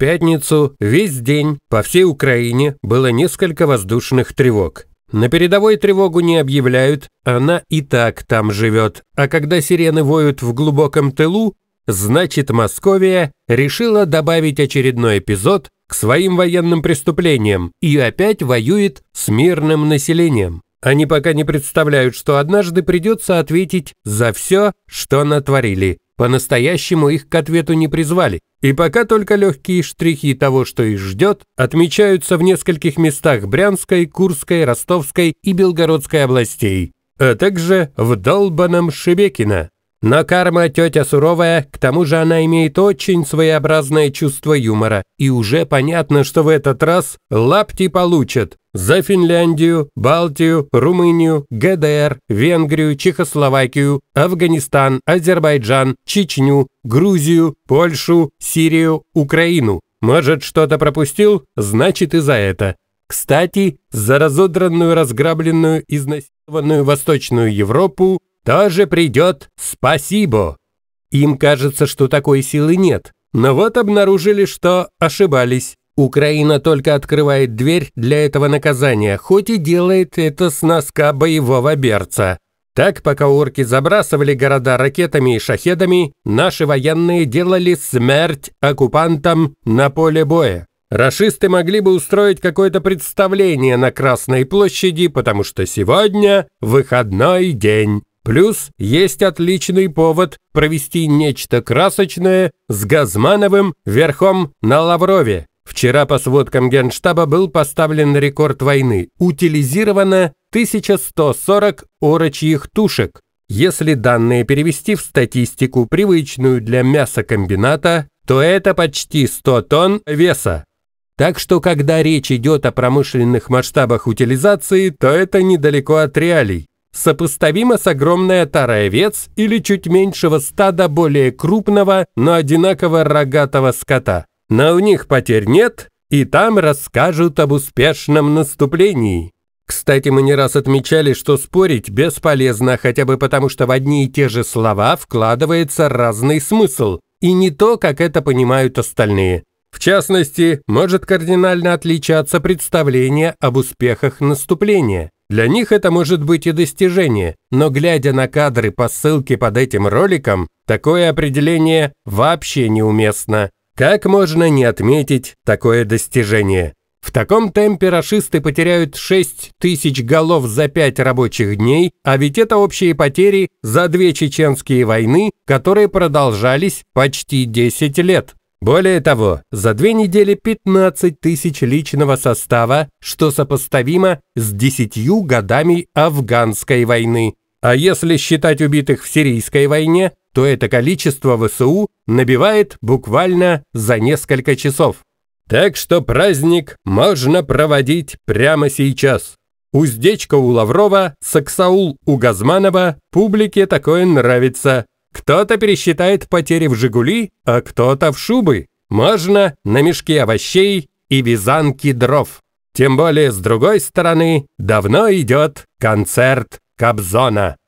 пятницу весь день по всей Украине было несколько воздушных тревог. На передовой тревогу не объявляют, она и так там живет. А когда сирены воют в глубоком тылу, значит Московия решила добавить очередной эпизод к своим военным преступлениям и опять воюет с мирным населением. Они пока не представляют, что однажды придется ответить за все, что натворили. По-настоящему их к ответу не призвали, и пока только легкие штрихи того, что их ждет, отмечаются в нескольких местах Брянской, Курской, Ростовской и Белгородской областей, а также в долбаном Шебекино. Но карма тетя суровая, к тому же она имеет очень своеобразное чувство юмора. И уже понятно, что в этот раз лапти получат. За Финляндию, Балтию, Румынию, ГДР, Венгрию, Чехословакию, Афганистан, Азербайджан, Чечню, Грузию, Польшу, Сирию, Украину. Может, что-то пропустил? Значит, и за это. Кстати, за разодранную, разграбленную, изнасилованную Восточную Европу тоже придет «спасибо». Им кажется, что такой силы нет, но вот обнаружили, что ошибались. Украина только открывает дверь для этого наказания, хоть и делает это с носка боевого берца. Так, пока орки забрасывали города ракетами и шахедами, наши военные делали смерть оккупантам на поле боя. Рашисты могли бы устроить какое-то представление на Красной площади, потому что сегодня выходной день. Плюс есть отличный повод провести нечто красочное с Газмановым верхом на Лаврове. Вчера по сводкам Генштаба был поставлен рекорд войны. Утилизировано 1140 орочьих тушек. Если данные перевести в статистику, привычную для мясокомбината, то это почти 100 тонн веса. Так что, когда речь идет о промышленных масштабах утилизации, то это недалеко от реалий сопоставимо с огромной тарой овец или чуть меньшего стада более крупного, но одинаково рогатого скота. Но у них потерь нет, и там расскажут об успешном наступлении. Кстати, мы не раз отмечали, что спорить бесполезно, хотя бы потому, что в одни и те же слова вкладывается разный смысл, и не то, как это понимают остальные. В частности, может кардинально отличаться представление об успехах наступления. Для них это может быть и достижение, но глядя на кадры по ссылке под этим роликом, такое определение вообще неуместно. Как можно не отметить такое достижение? В таком темпе расисты потеряют 6 тысяч голов за 5 рабочих дней, а ведь это общие потери за две чеченские войны, которые продолжались почти 10 лет. Более того, за две недели 15 тысяч личного состава, что сопоставимо с десятью годами афганской войны. А если считать убитых в сирийской войне, то это количество ВСУ набивает буквально за несколько часов. Так что праздник можно проводить прямо сейчас. Уздечка у Лаврова, Саксаул у Газманова, публике такое нравится. Кто-то пересчитает потери в «Жигули», а кто-то в шубы. Можно на мешки овощей и вязанки дров. Тем более, с другой стороны, давно идет концерт Кобзона.